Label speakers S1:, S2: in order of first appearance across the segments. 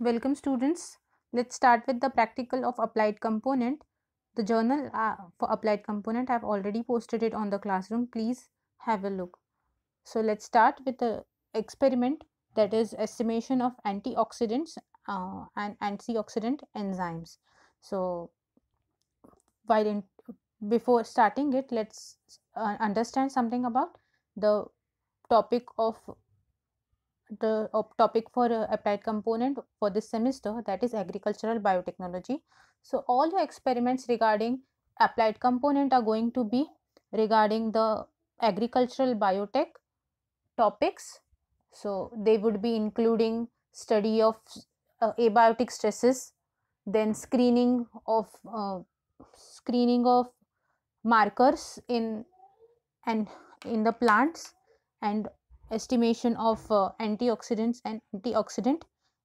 S1: Welcome students. Let's start with the practical of applied component. The journal uh, for applied component I have already posted it on the classroom. Please have a look. So let's start with the experiment that is estimation of antioxidants uh, and antioxidant enzymes. So while in, before starting it, let's uh, understand something about the topic of the topic for uh, applied component for this semester that is agricultural biotechnology. So all your experiments regarding applied component are going to be regarding the agricultural biotech topics. So they would be including study of uh, abiotic stresses, then screening of uh, screening of markers in and in the plants and estimation of uh, antioxidants and antioxidant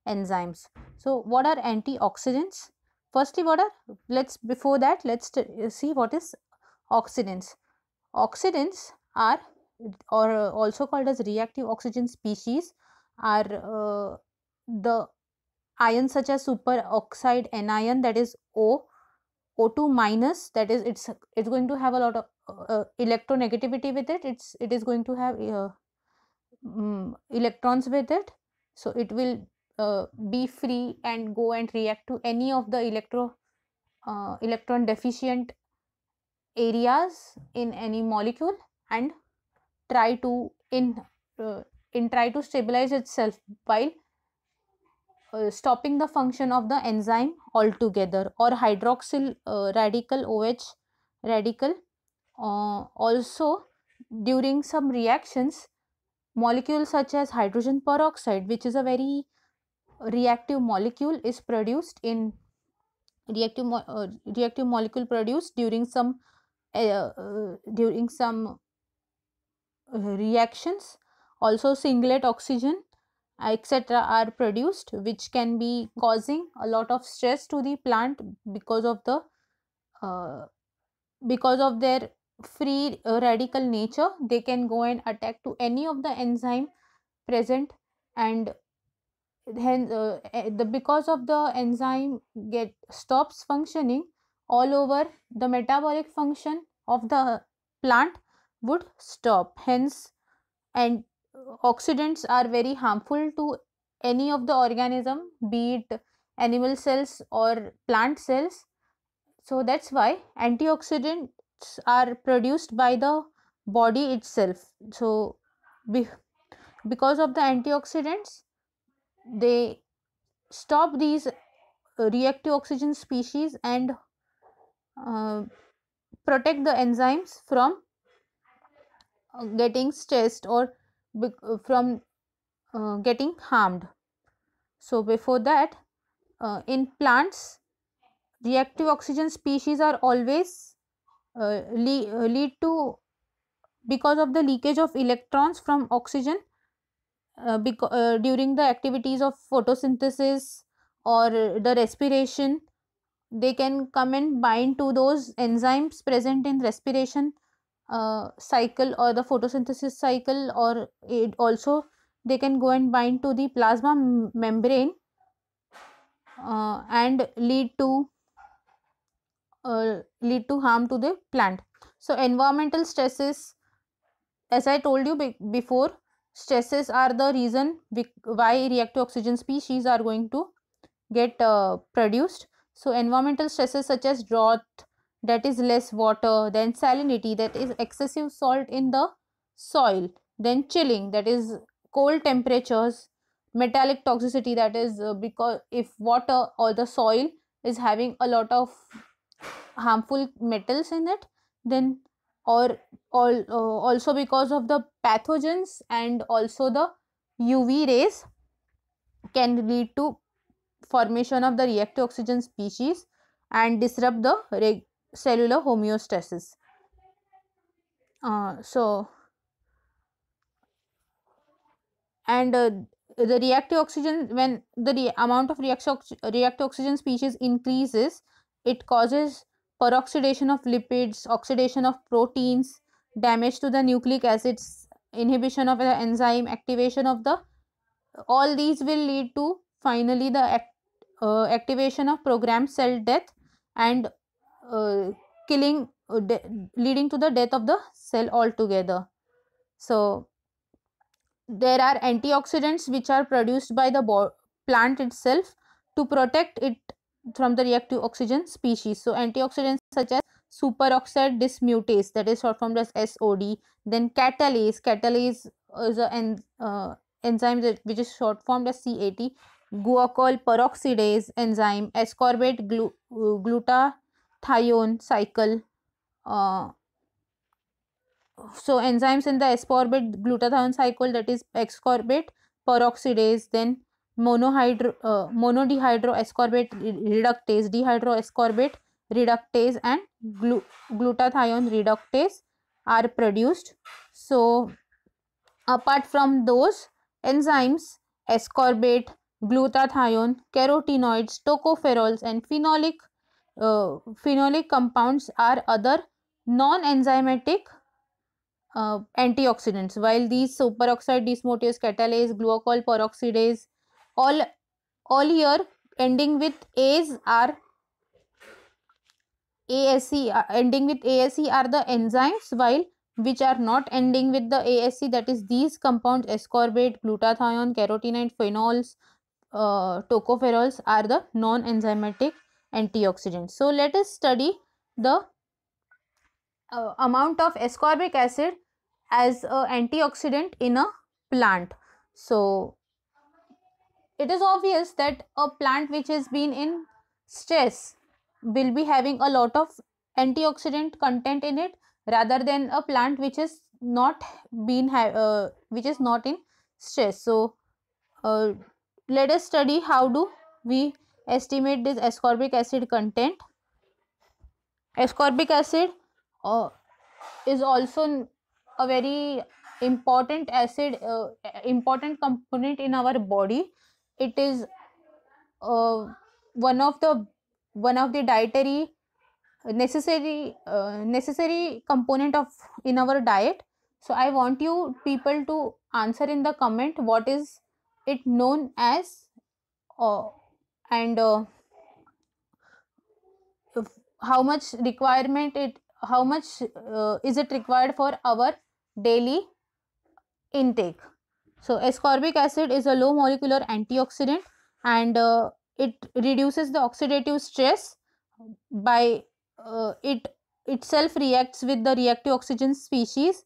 S1: enzymes so what are antioxidants firstly what are let's before that let's see what is oxidants oxidants are or uh, also called as reactive oxygen species are uh, the ions such as superoxide anion that is o o2 minus that is it's it's going to have a lot of uh, electronegativity with it it's it is going to have uh, um, electrons with it so it will uh, be free and go and react to any of the electro uh, electron deficient areas in any molecule and try to in uh, in try to stabilize itself while uh, stopping the function of the enzyme altogether or hydroxyl uh, radical OH radical uh, also during some reactions Molecules such as hydrogen peroxide, which is a very reactive molecule, is produced in reactive mo uh, reactive molecule produced during some uh, uh, during some uh, reactions. Also, singlet oxygen uh, etc are produced which can be causing a lot of stress to the plant because of the uh, because of their free uh, radical nature they can go and attack to any of the enzyme present and then uh, eh, the because of the enzyme get stops functioning all over the metabolic function of the plant would stop hence and uh, oxidants are very harmful to any of the organism be it animal cells or plant cells so that's why antioxidant products are produced by the body itself so be, because of the antioxidants they stop these reactive oxygen species and uh, protect the enzymes from uh, getting stressed or uh, from uh, getting harmed so before that uh, in plants reactive oxygen species are always uh, le uh, lead to because of the leakage of electrons from oxygen uh, uh, during the activities of photosynthesis or the respiration they can come and bind to those enzymes present in respiration uh, cycle or the photosynthesis cycle or it also they can go and bind to the plasma membrane uh, and lead to uh, lead to harm to the plant. So, environmental stresses, as I told you be before, stresses are the reason why reactive oxygen species are going to get uh, produced. So, environmental stresses such as drought, that is less water, then salinity, that is excessive salt in the soil, then chilling, that is cold temperatures, metallic toxicity, that is uh, because if water or the soil is having a lot of harmful metals in it then or all uh, also because of the pathogens and also the uv rays can lead to formation of the reactive oxygen species and disrupt the cellular homeostasis uh, so and uh, the reactive oxygen when the amount of reactive oxygen species increases it causes peroxidation of lipids, oxidation of proteins, damage to the nucleic acids, inhibition of the enzyme, activation of the all these will lead to finally the act, uh, activation of programmed cell death and uh, killing uh, leading to the death of the cell altogether. So there are antioxidants which are produced by the plant itself to protect it from the reactive oxygen species. So antioxidants such as superoxide dismutase that is short form as SOD. Then catalase, catalase is an uh, enzyme that, which is short form as CAT. Guacol peroxidase enzyme, ascorbate glu uh, glutathione cycle. Uh, so enzymes in the ascorbate glutathione cycle that is ascorbate peroxidase then monohydro uh, monodehydroascorbate reductase dihydroascorbate reductase and glu glutathione reductase are produced so apart from those enzymes ascorbate glutathione carotenoids tocopherols and phenolic uh, phenolic compounds are other non enzymatic uh, antioxidants while these superoxide dismutase catalase glucol peroxidase all all year ending with as are A S C. Uh, ending with A S C are the enzymes while which are not ending with the A S that is these compounds ascorbate, glutathione, carotenoid, phenols, uh, tocopherols are the non-enzymatic antioxidants. So let us study the uh, amount of ascorbic acid as an antioxidant in a plant. So it is obvious that a plant which has been in stress will be having a lot of antioxidant content in it rather than a plant which is not been uh, which is not in stress. So uh, let us study how do we estimate this ascorbic acid content. Ascorbic acid uh, is also a very important acid uh, important component in our body it is uh, one of the one of the dietary necessary uh, necessary component of in our diet so i want you people to answer in the comment what is it known as uh, and uh, how much requirement it how much uh, is it required for our daily intake so ascorbic acid is a low molecular antioxidant and uh, it reduces the oxidative stress by uh, it itself reacts with the reactive oxygen species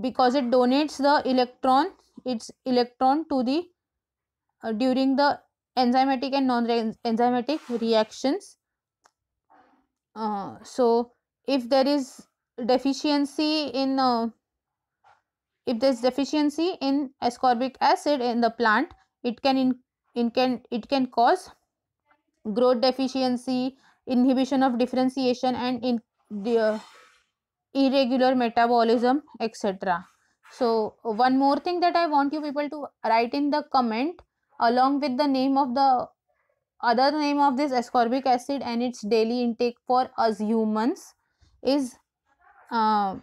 S1: because it donates the electron its electron to the uh, during the enzymatic and non-enzymatic reactions. Uh, so if there is deficiency in uh, if there is deficiency in ascorbic acid in the plant, it can, in, it can, it can cause growth deficiency, inhibition of differentiation and in the, uh, irregular metabolism etc. So, one more thing that I want you people to write in the comment along with the name of the other name of this ascorbic acid and its daily intake for us humans is uh,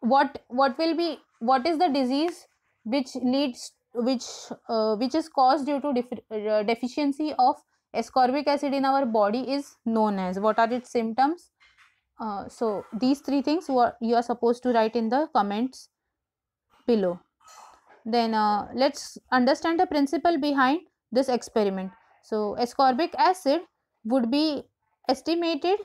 S1: what what will be what is the disease which leads which uh, which is caused due to def- uh, deficiency of ascorbic acid in our body is known as what are its symptoms uh, so these three things what you are supposed to write in the comments below then uh, let's understand the principle behind this experiment so ascorbic acid would be estimated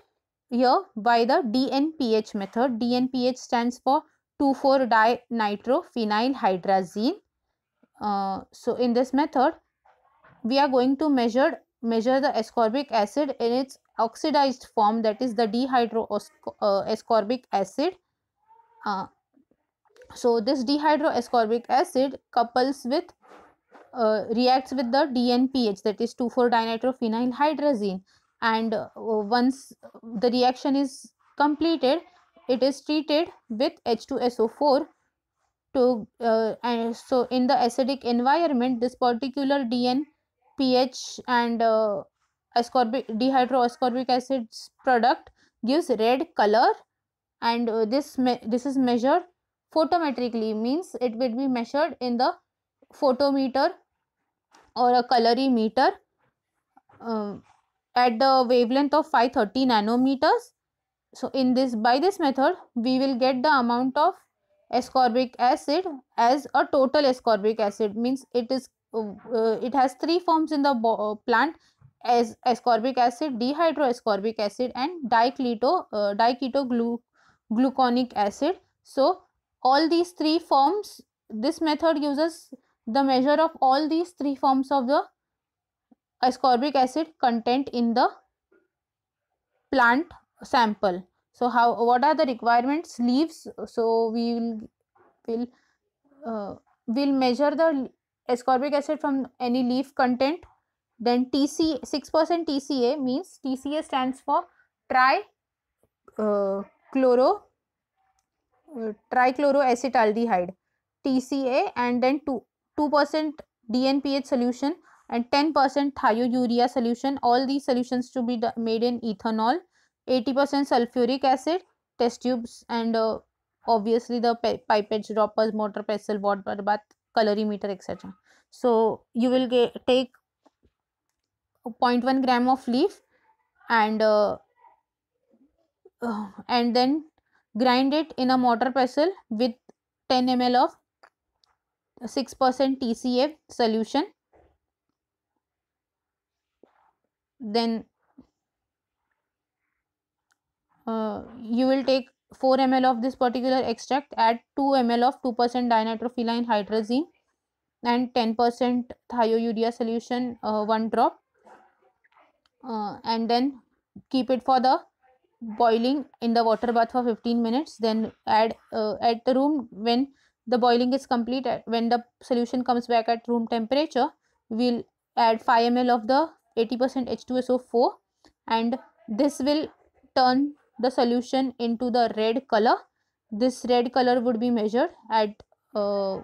S1: here by the DNPH method. DNPH stands for 2,4-dinitrophenylhydrazine. Uh, so in this method, we are going to measure measure the ascorbic acid in its oxidized form that is the dehydro uh, acid. Uh, so this dehydroascorbic acid couples with uh, reacts with the DNPH that is 2,4-dinitrophenylhydrazine and uh, once the reaction is completed it is treated with H2SO4 to uh, and so in the acidic environment this particular DN pH and uh, ascorbic dehydroascorbic acids product gives red color and uh, this this is measured photometrically means it will be measured in the photometer or a colorimeter um, at the wavelength of 530 nanometers. So, in this by this method we will get the amount of ascorbic acid as a total ascorbic acid means it is uh, uh it has three forms in the uh, plant as ascorbic acid, dehydroascorbic acid and dicleto, uh, gluconic acid. So, all these three forms, this method uses the measure of all these three forms of the ascorbic acid content in the plant sample. So, how what are the requirements? Leaves. So, we will will uh, will measure the ascorbic acid from any leaf content. Then TC 6% TCA means TCA stands for tri uh, chloro uh, trichloroacetaldehyde TCA and then 2 2% DNPH solution and 10% thiourea solution. All these solutions to be made in ethanol. 80% sulfuric acid, test tubes and uh, obviously the pipettes, droppers, motor pestle, water bath, colorimeter etc. So you will get take 0.1 gram of leaf and uh, uh, and then grind it in a mortar pestle with 10 ml of 6% TCF solution then uh, you will take 4 ml of this particular extract add 2 ml of 2% dinitrophyline hydrazine and 10% thiourea solution uh, one drop uh, and then keep it for the boiling in the water bath for 15 minutes then add uh, at the room when the boiling is complete when the solution comes back at room temperature we'll add 5 ml of the 80% H2SO4 and this will turn the solution into the red color. This red color would be measured at uh,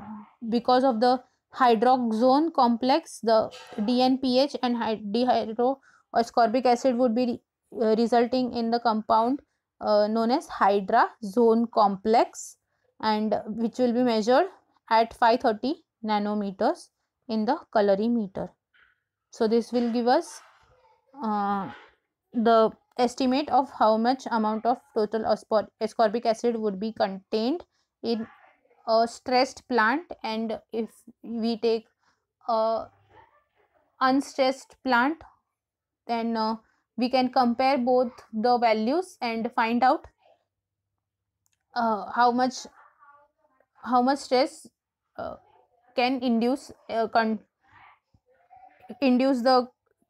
S1: because of the hydroxone complex, the DNPH and dehydroascorbic acid would be re uh, resulting in the compound uh, known as hydrazone complex and which will be measured at 530 nanometers in the colorimeter. So this will give us uh, the estimate of how much amount of total ascorbic acid would be contained in a stressed plant and if we take a unstressed plant then uh, we can compare both the values and find out uh, how much how much stress uh, can induce uh, con induce the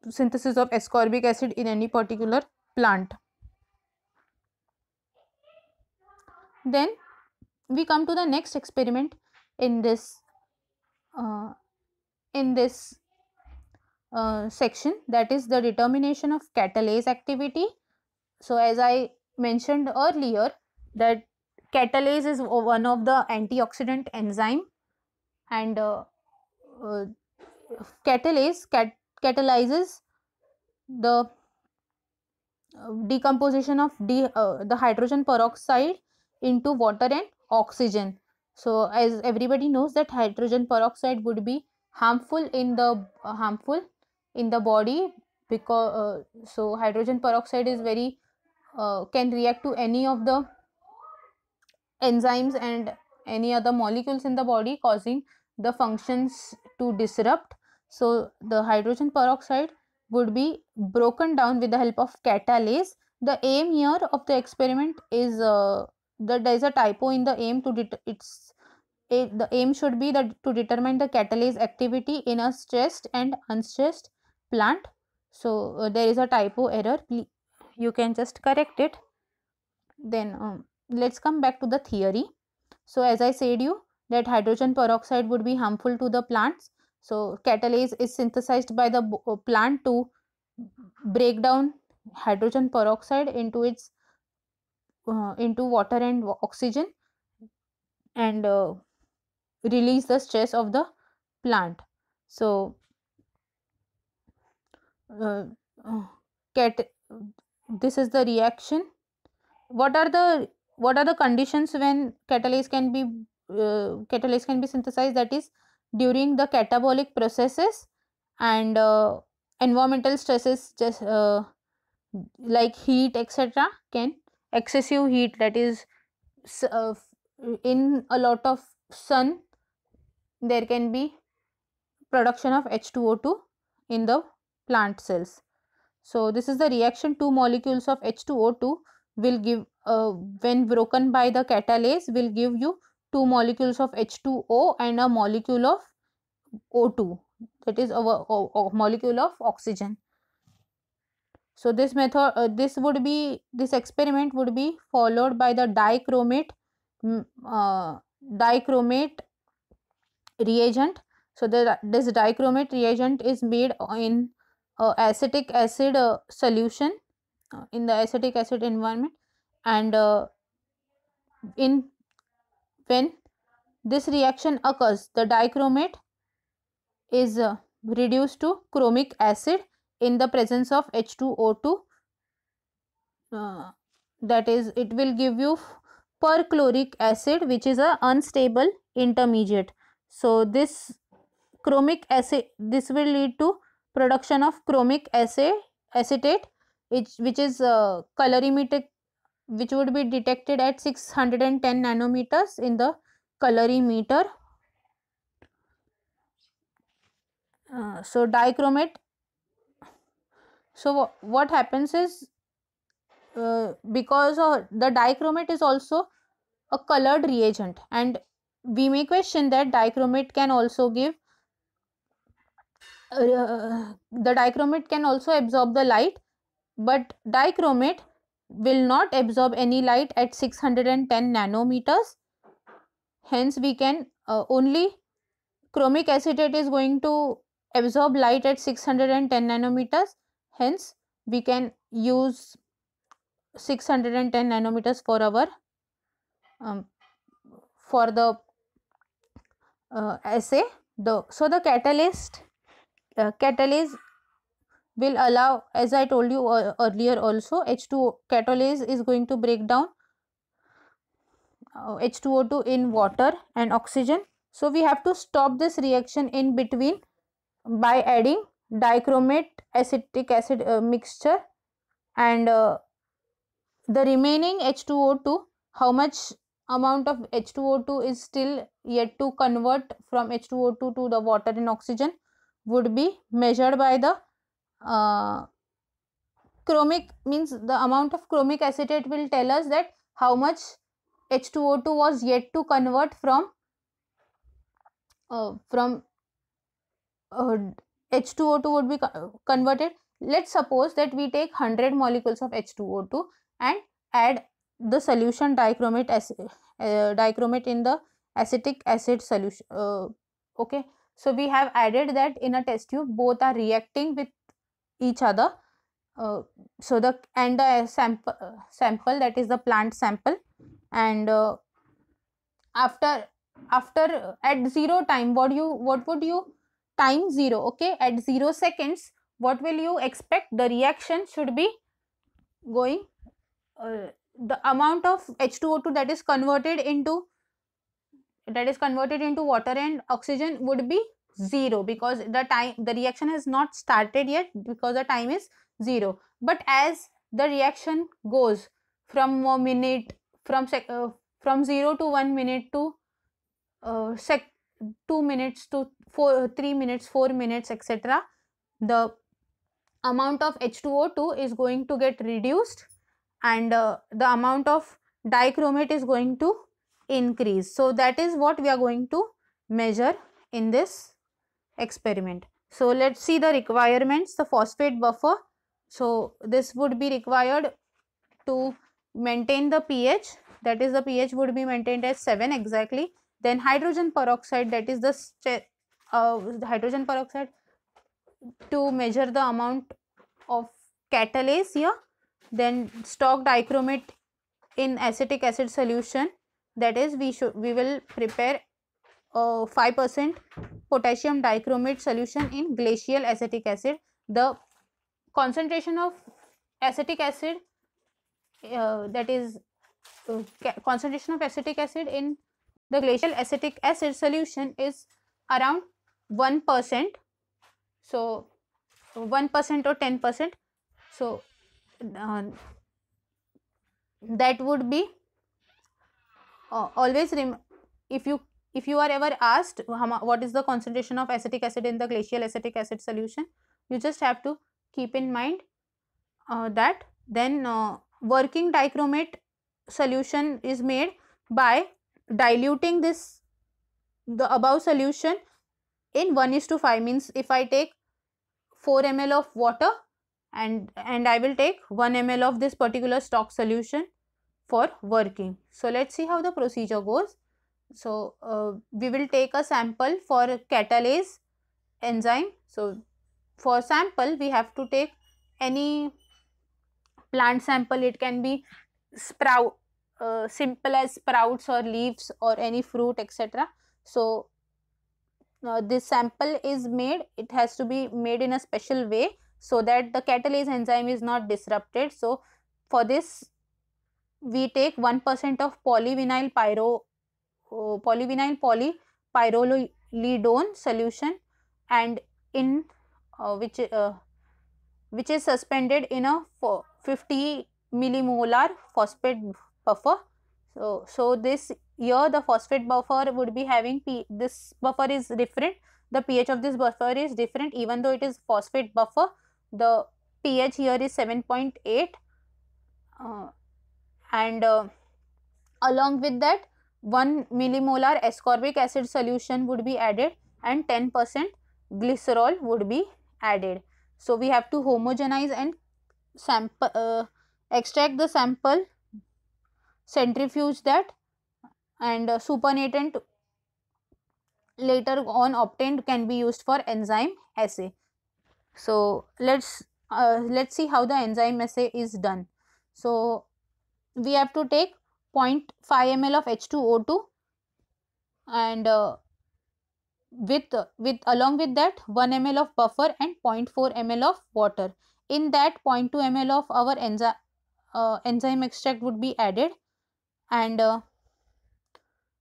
S1: synthesis of ascorbic acid in any particular plant. Then we come to the next experiment in this uh, in this uh, section that is the determination of catalase activity. So as I mentioned earlier that catalase is one of the antioxidant enzyme and uh, uh catalase cat, catalyzes the uh, decomposition of de, uh, the hydrogen peroxide into water and oxygen so as everybody knows that hydrogen peroxide would be harmful in the uh, harmful in the body because uh, so hydrogen peroxide is very uh, can react to any of the enzymes and any other molecules in the body causing the functions to disrupt so the hydrogen peroxide would be broken down with the help of catalase. The aim here of the experiment is uh, there is a typo in the aim to it's a the aim should be that to determine the catalase activity in a stressed and unstressed plant. So uh, there is a typo error. You can just correct it. Then um, let's come back to the theory. So as I said you that hydrogen peroxide would be harmful to the plants so catalase is synthesized by the plant to break down hydrogen peroxide into its uh, into water and oxygen and uh, release the stress of the plant. So uh, uh, cat this is the reaction. What are the what are the conditions when catalase can be uh, catalase can be synthesized that is during the catabolic processes and uh, environmental stresses just uh, like heat etc can excessive heat that is uh, in a lot of sun there can be production of H2O2 in the plant cells. So this is the reaction two molecules of H2O2 will give uh, when broken by the catalase will give you two molecules of H2O and a molecule of O2 that is our, molecule of oxygen. So this method uh, this would be this experiment would be followed by the dichromate mm, uh, dichromate reagent. So the, this dichromate reagent is made in uh, acetic acid uh, solution uh, in the acetic acid environment and uh, in when this reaction occurs the dichromate is uh, reduced to chromic acid in the presence of H2O2 uh, that is it will give you perchloric acid which is a unstable intermediate. So this chromic acid this will lead to production of chromic acid acetate which, which is uh, colorimetric which would be detected at 610 nanometers in the colorimeter. Uh, so dichromate so what happens is uh, because of the dichromate is also a colored reagent and we may question that dichromate can also give uh, the dichromate can also absorb the light but dichromate will not absorb any light at 610 nanometers. Hence, we can uh, only chromic acetate is going to absorb light at 610 nanometers. Hence, we can use 610 nanometers for our um, for the uh, assay. The, so, the catalyst uh, catalyst will allow as I told you uh, earlier also H2 catalase is going to break down H2O2 uh, in water and oxygen. So we have to stop this reaction in between by adding dichromate acetic acid uh, mixture and uh, the remaining H2O2 how much amount of H2O2 is still yet to convert from H2O2 to the water and oxygen would be measured by the uh, chromic means the amount of chromic acetate will tell us that how much H2O2 was yet to convert from uh, from uh, H2O2 would be co converted. Let's suppose that we take 100 molecules of H2O2 and add the solution dichromate acid, uh, dichromate in the acetic acid solution. Uh, okay, so we have added that in a test tube. Both are reacting with each other. Uh, so the and the sample uh, sample that is the plant sample and uh, after after uh, at zero time what you what would you time zero okay at zero seconds what will you expect the reaction should be going uh, the amount of H2O2 that is converted into that is converted into water and oxygen would be 0 because the time the reaction has not started yet because the time is 0 but as the reaction goes from a minute from sec, uh, from 0 to 1 minute to uh, sec 2 minutes to 4 3 minutes 4 minutes etc the amount of h2o2 is going to get reduced and uh, the amount of dichromate is going to increase so that is what we are going to measure in this experiment. So, let us see the requirements, the phosphate buffer. So, this would be required to maintain the pH that is the pH would be maintained as 7 exactly. Then hydrogen peroxide that is the uh, hydrogen peroxide to measure the amount of catalase here. Then stock dichromate in acetic acid solution that is we should we will prepare 5% uh, potassium dichromate solution in glacial acetic acid. The concentration of acetic acid uh, that is uh, concentration of acetic acid in the glacial acetic acid solution is around 1%. So, 1% or 10%. So, uh, that would be uh, always if you if you are ever asked what is the concentration of acetic acid in the glacial acetic acid solution, you just have to keep in mind uh, that then uh, working dichromate solution is made by diluting this the above solution in 1 is to 5 means if I take 4 ml of water and and I will take 1 ml of this particular stock solution for working. So, let us see how the procedure goes. So, uh, we will take a sample for catalase enzyme. So, for sample we have to take any plant sample it can be sprout uh, simple as sprouts or leaves or any fruit etc. So, uh, this sample is made it has to be made in a special way so that the catalase enzyme is not disrupted. So, for this we take 1% of polyvinyl pyro polyvinyl polypyrrolidone solution and in uh, which uh, which is suspended in a 50 millimolar phosphate buffer. So, so this here the phosphate buffer would be having P, this buffer is different, the pH of this buffer is different even though it is phosphate buffer, the pH here is 7.8 uh, and uh, along with that 1 millimolar ascorbic acid solution would be added and 10% glycerol would be added. So, we have to homogenize and sample, uh, extract the sample, centrifuge that and uh, supernatant later on obtained can be used for enzyme assay. So, let's uh, let's see how the enzyme assay is done. So, we have to take 0.5 ml of H2O2 and uh, with with along with that 1 ml of buffer and 0.4 ml of water in that 0.2 ml of our enzyme uh, enzyme extract would be added and uh,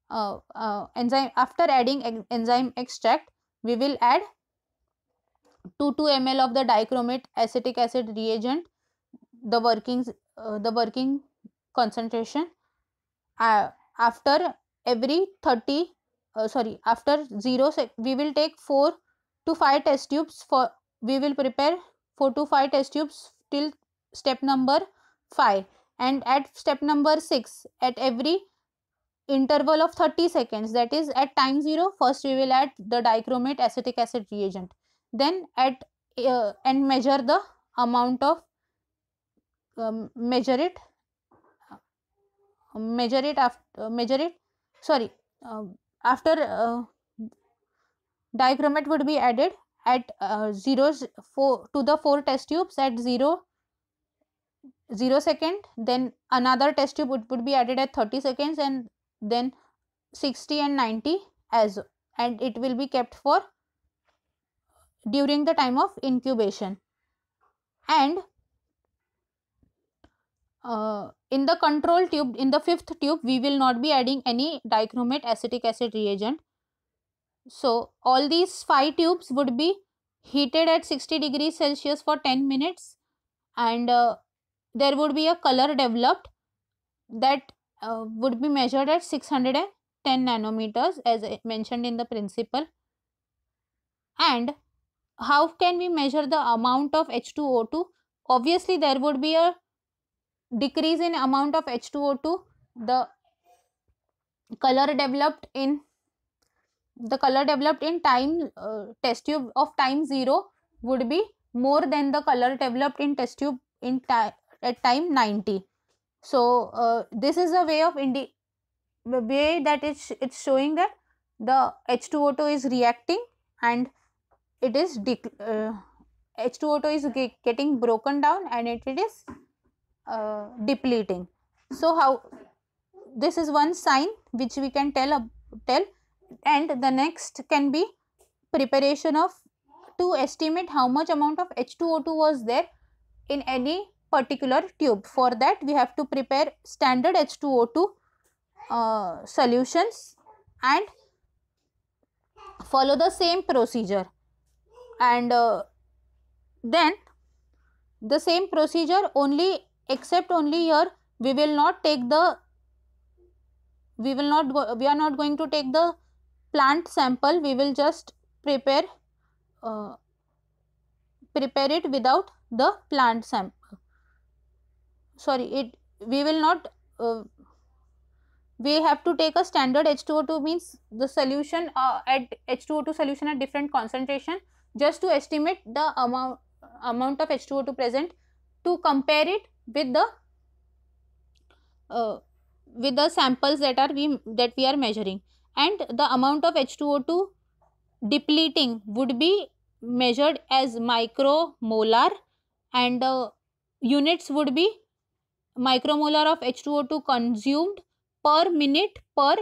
S1: uh, uh enzyme after adding enzyme extract we will add 2 2 ml of the dichromate acetic acid reagent the workings uh, the working concentration uh, after every 30 uh, sorry after 0 sec, we will take 4 to 5 test tubes for we will prepare 4 to 5 test tubes till step number 5 and at step number 6 at every interval of 30 seconds that is at time 0 first we will add the dichromate acetic acid reagent then at uh, and measure the amount of um, measure it measure it after uh, measure it sorry uh, after uh, it would be added at uh, zeros four to the four test tubes at zero zero second then another test tube would, would be added at 30 seconds and then 60 and 90 as and it will be kept for during the time of incubation and uh, in the control tube in the fifth tube we will not be adding any dichromate acetic acid reagent so all these five tubes would be heated at 60 degrees celsius for 10 minutes and uh, there would be a color developed that uh, would be measured at 610 nanometers as mentioned in the principle and how can we measure the amount of H2O2 obviously there would be a decrease in amount of H2O2, the color developed in the color developed in time uh, test tube of time 0 would be more than the color developed in test tube in ti at time 90. So, uh, this is a way of indi the way that it's, it's showing that the H2O2 is reacting and it is uh, H2O2 is getting broken down and it, it is uh, depleting so how this is one sign which we can tell uh, tell and the next can be preparation of to estimate how much amount of H2O2 was there in any particular tube. For that we have to prepare standard H2O2 uh, solutions and follow the same procedure and uh, then the same procedure only except only here we will not take the we will not go, we are not going to take the plant sample we will just prepare uh, prepare it without the plant sample sorry it we will not uh, we have to take a standard H2O2 means the solution uh, at H2O2 solution at different concentration just to estimate the amount amount of H2O2 present to compare it with the uh, with the samples that are we that we are measuring and the amount of H2O2 depleting would be measured as micromolar and uh, units would be micromolar of H2O2 consumed per minute per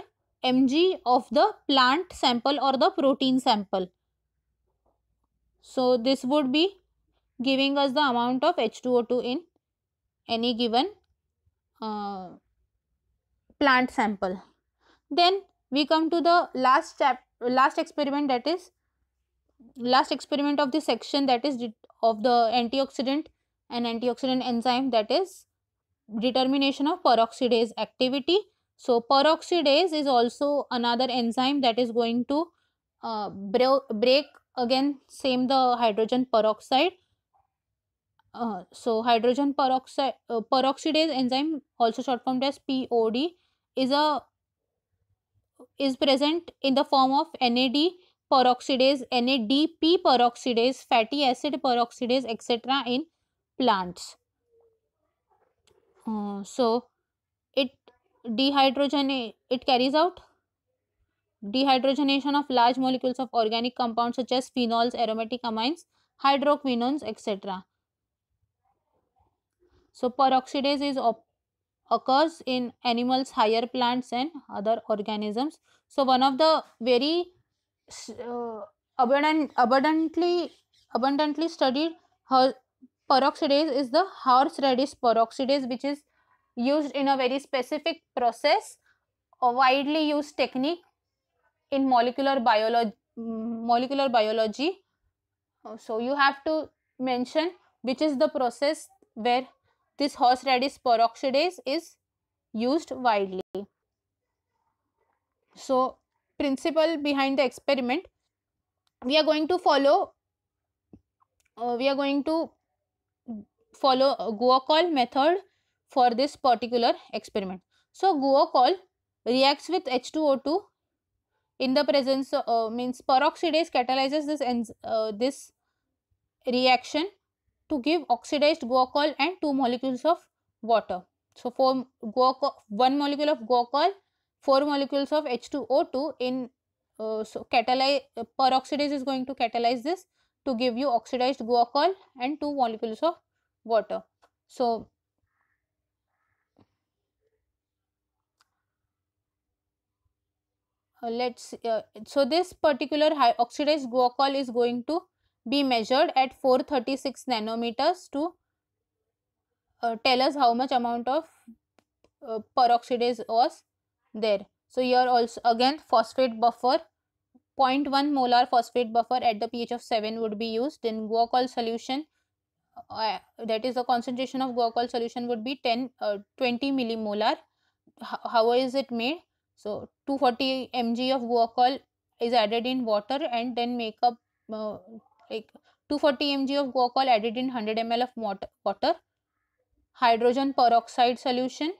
S1: mg of the plant sample or the protein sample. So, this would be giving us the amount of H2O2 in any given uh, plant sample. Then we come to the last chap last experiment that is last experiment of the section that is of the antioxidant and antioxidant enzyme that is determination of peroxidase activity. So peroxidase is also another enzyme that is going to uh, break again same the hydrogen peroxide uh, so hydrogen peroxide uh, peroxidase enzyme also short formed as pod is a is present in the form of nad peroxidase nadp peroxidase fatty acid peroxidase etc in plants uh, so it dehydrogen it carries out dehydrogenation of large molecules of organic compounds such as phenols aromatic amines hydroquinones etc so peroxidase is occurs in animals, higher plants and other organisms. So one of the very uh, abundant, abundantly abundantly studied peroxidase is the horseradish peroxidase which is used in a very specific process a widely used technique in molecular biology molecular biology so you have to mention which is the process where this horseradish peroxidase is used widely. So, principle behind the experiment, we are going to follow, uh, we are going to follow guacol method for this particular experiment. So, guacol reacts with H2O2 in the presence uh, means peroxidase catalyzes this uh, this reaction to give oxidized guaiacol and 2 molecules of water. So, four guacol, 1 molecule of guaiacol, 4 molecules of H2O2 in uh, so catalyze uh, peroxidase is going to catalyze this to give you oxidized guaiacol and 2 molecules of water. So, uh, let's uh, so this particular oxidized guaiacol is going to be measured at 436 nanometers to uh, tell us how much amount of uh, peroxidase was there. So, here also again phosphate buffer 0.1 molar phosphate buffer at the pH of 7 would be used. Then guacol solution uh, that is the concentration of guacol solution would be 10 uh, 20 millimolar. H how is it made? So, 240 mg of guacol is added in water and then make up uh, like 240 mg of guacol added in 100 ml of water hydrogen peroxide solution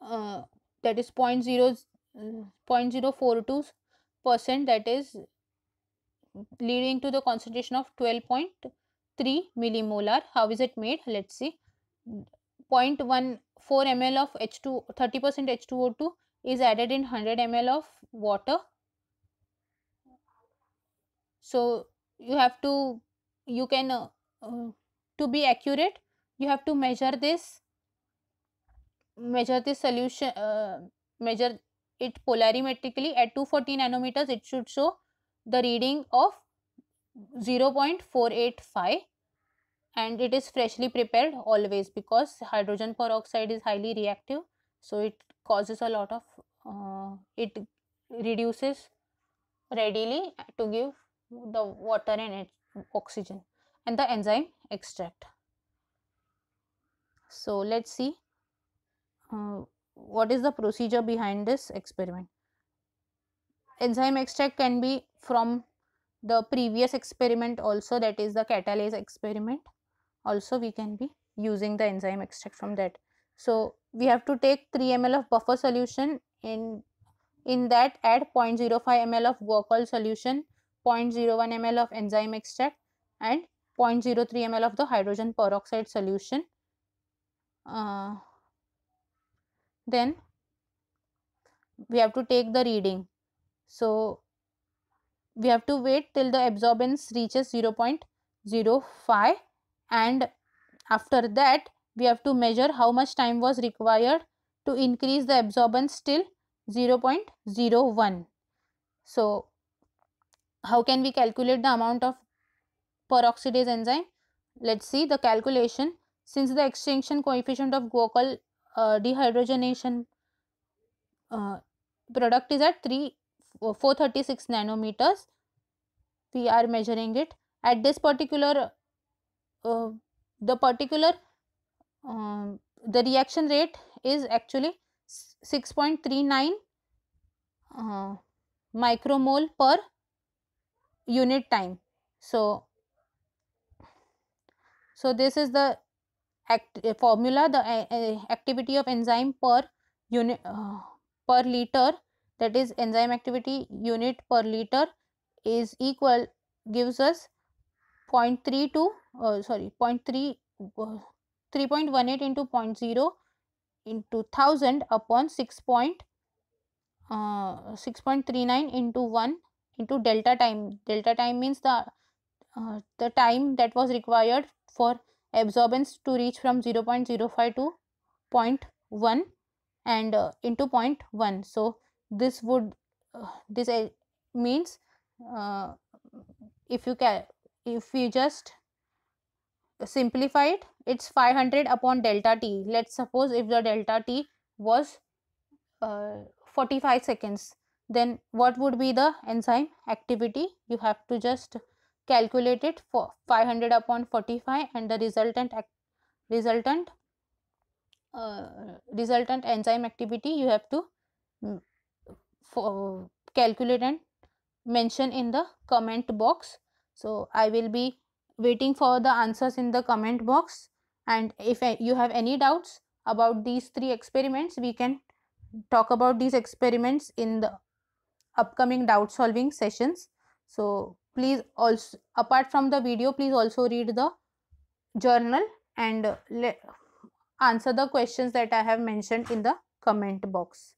S1: uh, that is 0.042 percent that is leading to the concentration of 12.3 millimolar how is it made let's see 0.14 ml of h2 30 percent h2o2 is added in 100 ml of water so you have to you can uh, uh, to be accurate you have to measure this measure this solution uh, measure it polarimetrically at 240 nanometers it should show the reading of 0.485 and it is freshly prepared always because hydrogen peroxide is highly reactive so it causes a lot of uh, it reduces readily to give the water and oxygen and the enzyme extract. So let's see uh, what is the procedure behind this experiment. Enzyme extract can be from the previous experiment also that is the catalase experiment also we can be using the enzyme extract from that. So we have to take 3 ml of buffer solution in in that add 0.05 ml of guacol solution 0.01 ml of enzyme extract and 0.03 ml of the hydrogen peroxide solution. Uh, then we have to take the reading. So we have to wait till the absorbance reaches 0.05 and after that we have to measure how much time was required to increase the absorbance till 0.01. So how can we calculate the amount of peroxidase enzyme? Let's see the calculation. Since the extinction coefficient of guocal uh, dehydrogenation uh, product is at 3 uh, 436 nanometers, we are measuring it. At this particular, uh, the particular, um, the reaction rate is actually 6.39 uh, micromole per unit time so so this is the act uh, formula the uh, uh, activity of enzyme per unit uh, per liter that is enzyme activity unit per liter is equal gives us 0.32 uh, sorry 0.3 uh, 3.18 into 0.0 into 1000 upon 6. Uh, 6.39 into 1 into delta time. Delta time means the uh, the time that was required for absorbance to reach from 0 0.05 to 0.1 and uh, into 0.1. So this would uh, this means uh, if you can if you just simplify it it's 500 upon delta t let's suppose if the delta t was uh, 45 seconds then what would be the enzyme activity you have to just calculate it for 500 upon 45 and the resultant resultant uh, resultant enzyme activity you have to mm, for, calculate and mention in the comment box so i will be waiting for the answers in the comment box and if you have any doubts about these three experiments we can talk about these experiments in the upcoming doubt solving sessions so please also apart from the video please also read the journal and answer the questions that i have mentioned in the comment box